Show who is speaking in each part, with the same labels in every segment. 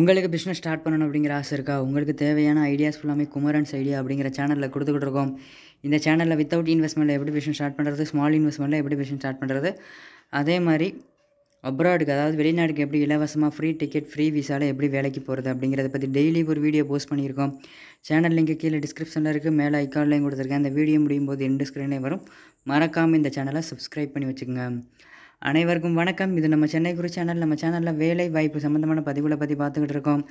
Speaker 1: உங்களுக்கு business start பண்ணணும் அப்படிங்கிற ஆசை இருக்கா உங்களுக்கு தேவையான ஐடியாஸ் ஃபுல்லாமே குமரன்ஸ் ஐடியா அப்படிங்கிற சேனலில் கொடுத்துக்கிட்டு இந்த சேனலில் வித்தவுட் இன்வெஸ்ட்மெண்ட்டில் எப்படி பிஸ்னஸ் ஸ்டார்ட் பண்ணுறது ஸ்மால் இன்வெஸ்ட்மெண்ட்டில் எப்படி பிஸ்னஸ் ஸ்டார்ட் பண்ணுறது அதே மாதிரி அப்ராடுக்கு அதாவது வெளிநாட்டுக்கு எப்படி இலவசமாக ஃப்ரீ டிக்கெட் ஃப்ரீ விசாவில் எப்படி வேலைக்கு போகிறது அப்படிங்கிறத பற்றி டெய்லி ஒரு வீடியோ போஸ்ட் பண்ணியிருக்கோம் சேனல் லிங்க் கீழே டிஸ்கிரிப்ஷனில் இருக்குது மேலே ஐக்கான்லையும் கொடுத்துருக்கேன் அந்த வீடியோ முடியும் போது எண்டு ஸ்க்ரீனே வரும் மறக்காமல் இந்த சேனலை சப்ஸ்கிரைப் பண்ணி வச்சுக்கோங்க அனைவருக்கும் வணக்கம் இது நம்ம சென்னை குரு சேனல் நம்ம சேனலில் வேலை வாய்ப்பு சம்மந்தமான பதிவுகளை பற்றி பார்த்துக்கிட்டு இருக்கோம்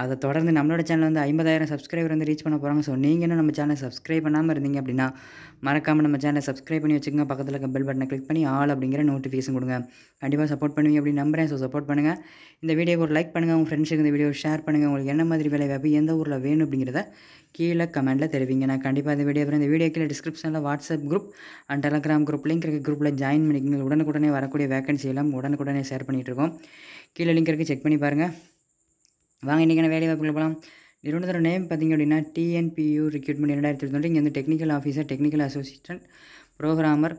Speaker 1: அதை தொடர்ந்து நம்மளோட சேனல் வந்து ஐம்பதாயிரம் சப்ஸ்கிரைபர் வந்து ரீச் பண்ண போகிறாங்க ஸோ நீங்கள் நம்ம சேனலை சப்ஸ்கிரைப் பண்ணாமல் இருந்தீங்க அப்படின்னா மறக்காமல் நம்ம சேனலை சப்ஸ்கிரைப் பண்ணி வச்சுக்கோங்க பக்கத்தில் இருக்க பெல் பட்டனை கிளிக் பண்ணி ஆள் அப்படிங்கிற நோட்டிஃபிகேஷன் கொடுங்க கண்டிப்பாக சப்போர்ட் பண்ணுவீங்க அப்படி நம்புகிறேன் ஸோ சப்போர்ட் பண்ணுங்கள் இந்த வீடியோ ஒரு லைக் பண்ணுங்கள் உங்கள் ஃப்ரெண்ட்ஸுக்கு இந்த வீடியோ ஷேர் பண்ணுங்கள் உங்களுக்கு என்ன மாதிரி வேலை வாய்ப்பு எந்த ஊரில் வேணும் அப்படிங்கிறத கீழே கமெண்ட்டில் தெரிவிங்க நான் கண்டிப்பாக இந்த வீடியோ அப்புறம் இந்த வீடியோ கீழே டிஸ்கிரிப்ஷனில் WhatsApp group and telegram group link இருக்க குரூப்பில் ஜாயின் பண்ணிக்கோங்க உடனுக்குடனே வரக்கூடிய வேகன்சி எல்லாம் உடனுக்குடனே ஷேர் பண்ணிகிட்டு இருக்கோம் கீழே லிங்க் இருக்குது செக் பண்ணி பாருங்கள் வாங்க இன்றைக்கான வேலை வாய்ப்புகள் போகலாம் நிறுவனத்தோட நேம் பார்த்திங்க அப்படின்னா டிஎன்பியூ ரிக்யூட்மெண்ட் இரண்டாயிரத்தி இருபத்தி இங்கே வந்து technical officer technical association programmer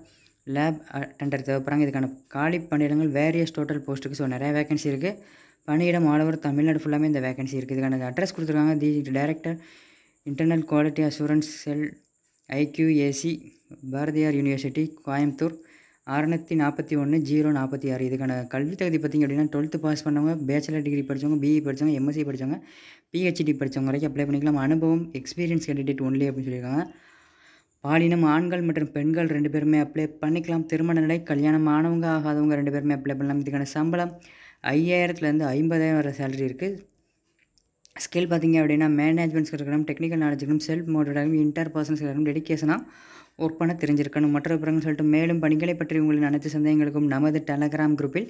Speaker 1: lab tender தேவைப்படுறாங்க இதுக்கான காலி பணியிடங்கள் வேரியஸ் டோட்டல் போஸ்ட்டுக்கு ஸோ நிறையா வேகன்சி இருக்குது பணியிடம் ஆல் ஓவர் தமிழ்நாடு ஃபுல்லாமே இந்த வேகன்சி இருக்குது இதுக்கான அட்ரஸ் கொடுத்துருக்காங்க the director internal quality assurance cell IQAC Bharathiar university Coimbatore அறநூற்றி நாற்பத்தி ஒன்று ஜீரோ நாற்பத்தி ஆறு இதுக்கான கல்வி தகுதி பார்த்திங்க அப்படின்னா டுவெல்த்து பாஸ் பண்ணவங்க பேச்சுலர் டிகிரி படித்தவங்க பிஇ e படித்தவங்க எம்எஸ்சி படித்தவங்க பிஹெச்டி படித்தவங்க வரைக்கும் அப்ளை பண்ணிக்கலாம் அனுபவம் எக்ஸ்பீரியன்ஸ் கேண்டிடேட் ஒன்லி அப்படின்னு சொல்லியிருக்காங்க பாலினம் ஆண்கள் மற்றும் பெண்கள் ரெண்டு பேருமே அப்ளை பண்ணிக்கலாம் திருமண நிலை கல்யாணம் ஆனவங்க ஆகாதவங்க ரெண்டு பேருமே அப்ளை பண்ணலாம் இதுக்கான சம்பளம் ஐயாயிரத்துலேருந்து ஐம்பதாயிரம் வர சேலரி இருக்குது ஸ்கில் பார்த்திங்க அப்படின்னா மேனேஜ்மெண்ட் இருக்கணும் டெக்னிக்கல் நாலேஜ் இருக்கணும் செல்ஃப் மோட்டிவேட் ஆகும் இன்டர் பர்சன்ஸ் இருக்கணும் டெடிக்கேஷனாக ஒர்க் பண்ண தெரிஞ்சிருக்கணும் மற்ற விபரங்கள் சொல்லிட்டு மேலும் பணிகளை பற்றி உங்களின் அனைத்து சந்தேகங்களுக்கும் நமது டெலகிராம் குரூப்பில்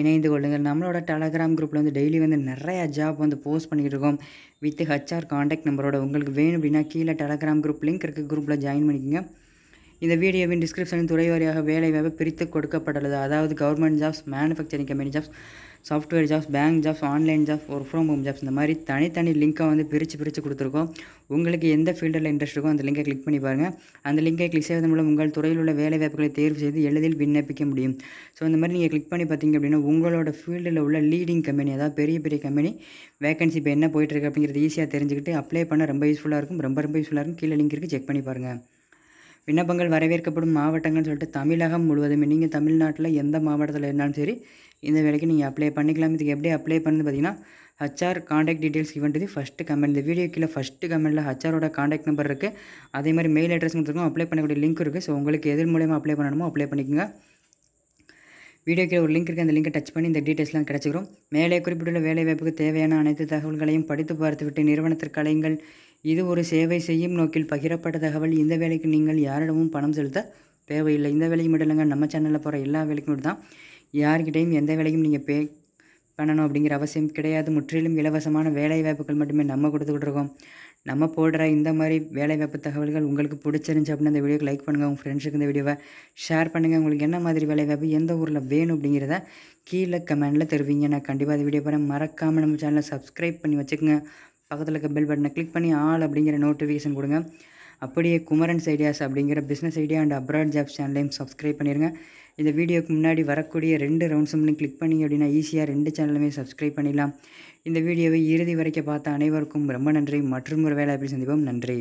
Speaker 1: இணைந்து கொள்ளுங்கள் நம்மளோட டெலகிராம் குரூப்பில் வந்து டெய்லி வந்து நிறையா ஜாப் வந்து போஸ்ட் பண்ணிகிட்டு இருக்கோம் வித் ஹச்ஆர் காண்டாக்ட் நம்பரோட உங்களுக்கு வேணும் அப்படின்னா கீழே டெலகிராம் குரூப் லிங்க் இருக்குது குரூப்பில் ஜாயின் பண்ணிக்கோங்க இந்த வீடியோவின் டிஸ்கிரிப்ஷனில் துறை வாரியாக வேலை வாய்ப்பு பிரித்து கொடுக்கப்பட்டுள்ளது அதாவது government jobs manufacturing company jobs software jobs bank jobs online jobs work from home jobs இந்த மாதிரி தனித்தனி லிங்க்கை வந்து பிரித்து பிரித்து கொடுத்துருக்கோம் உங்களுக்கு எந்த ஃபீல்டில் இன்ட்ரெஸ்ட் இருக்கோ அந்த லிங்கை கிளிக் பண்ணி பாருங்கள் அந்த லிங்கை கிளிக் செய்வதன் மூலம் உங்கள் துறையில் உள்ள வேலை வாய்ப்புகளை தேர்வு செய்து எளிதில் விண்ணப்பிக்க முடியும் ஸோ இந்த மாதிரி நீங்கள் கிளிக் பண்ணி பார்த்தீங்க அப்படின்னா உங்களோட ஃபீல்டில் உள்ள லீடிங் கம்பெனி அதாவது பெரிய பெரிய கம்பெனி வேகன்சி இப்போ என்ன போயிட்டுருக்கு அப்படிங்கிறது ஈஸியாக தெரிஞ்சுக்கிட்டு அப்ளை பண்ண ரொம்ப யூஸ்ஃபுல்லாக இருக்கும் ரொம்ப ரொம்ப யூஸ்ஃபுல்லாக இருக்கும் கீழே லிங்க் இருக்குது செக் பண்ணி பாருங்கள் விண்ணப்பங்கள் வரவேற்கப்படும் மாவட்டங்கள்னு சொல்லிட்டு தமிழகம் முழுவதுமே நீங்கள் தமிழ்நாட்டில் எந்த மாவட்டத்தில் இருந்தாலும் சரி இந்த வேலைக்கு நீங்கள் அப்ளை பண்ணிக்கலாம் இதுக்கு எப்படி அப்ளை பண்ணுறது பார்த்தீங்கன்னா ஹச்ஆர் காண்டாக்ட் டீட்டெயில்ஸ் இவன் இது ஃபஸ்ட்டு கமெண்ட் இந்த வீடியோ கீழே ஃபஸ்ட்டு கமெண்ட்டில் ஹச்ஆரோட காண்டாக்ட் நம்பர் இருக்குது அதே மாதிரி மெயில் அட்ரஸ் இருக்கும் அப்ளை பண்ணக்கூடிய லிங்க் இருக்குது ஸோ உங்களுக்கு எதிர் மூலயமா அப்ளை பண்ணணுமோ அப்ளை பண்ணிக்கோங்க வீடியோ கீழே ஒரு லிங்க் இருக்குது அந்த லிங்கை டச் பண்ணி இந்த டீட்டெயில்ஸ்லாம் கிடச்சிக்கிறோம் மேலே குறிப்பிட்டுள்ள வேலைவாய்ப்புக்கு தேவையான அனைத்து தகவல்களையும் படித்து பார்த்துவிட்டு நிறுவனத்திற்கு அலையுங்கள் இது ஒரு சேவை செய்யும் நோக்கில் பகிரப்பட்ட தகவல் இந்த வேலைக்கு நீங்கள் யாரிடமும் பணம் செலுத்த தேவையில்லை இந்த வேலைக்கு மட்டும் இல்லைங்க நம்ம சேனலில் போகிற எல்லா வேலைக்கும் மட்டும் தான் யார்கிட்டையும் எந்த வேலைக்கும் நீங்கள் பே பண்ணணும் அப்படிங்கிற அவசியம் கிடையாது முற்றிலும் இலவசமான வேலை வாய்ப்புகள் மட்டுமே நம்ம கொடுத்துக்கிட்டு இருக்கோம் நம்ம போடுற இந்த மாதிரி வேலைவாய்ப்பு தகவல்கள் உங்களுக்கு பிடிச்சிருந்துச்சு அப்படின்னு அந்த வீடியோக்கு லைக் பண்ணுங்கள் உங்கள் ஃப்ரெண்ட்ஸுக்கு இந்த வீடியோவை ஷேர் பண்ணுங்கள் உங்களுக்கு என்ன மாதிரி வேலைவாய்ப்பு எந்த ஊரில் வேணும் அப்படிங்கிறத கீழே கமெண்டில் தெரிவிங்க நான் கண்டிப்பாக அந்த வீடியோ போகிறேன் மறக்காமல் நம்ம சேனலை சப்ஸ்கிரைப் பண்ணி வச்சுக்கோங்க பக்கத்தில் இருக்க பெல் பட்டனை கிளிக் பண்ணி ஆல் அப்படிங்கிற நோட்டிஃபிகேஷன் கொடுங்க அப்படியே குமரன்ஸ் ஐடியாஸ் அப்படிங்கிற business idea and abroad job சேனலையும் சப்ஸ்கிரைப் பண்ணிடுங்க இந்த வீடியோக்கு முன்னாடி வரக்கூடிய ரெண்டு ரவுண்ட்ஸும் கிளிக் பண்ணி அப்படின்னா ஈஸியாக ரெண்டு சேனலுமே சப்ஸ்கிரைப் பண்ணிடலாம் இந்த வீடியோவை இறுதி வரைக்கும் பார்த்த அனைவருக்கும் ரொம்ப நன்றி மற்றும் ஒரு வேலை எப்படி சந்திப்போம் நன்றி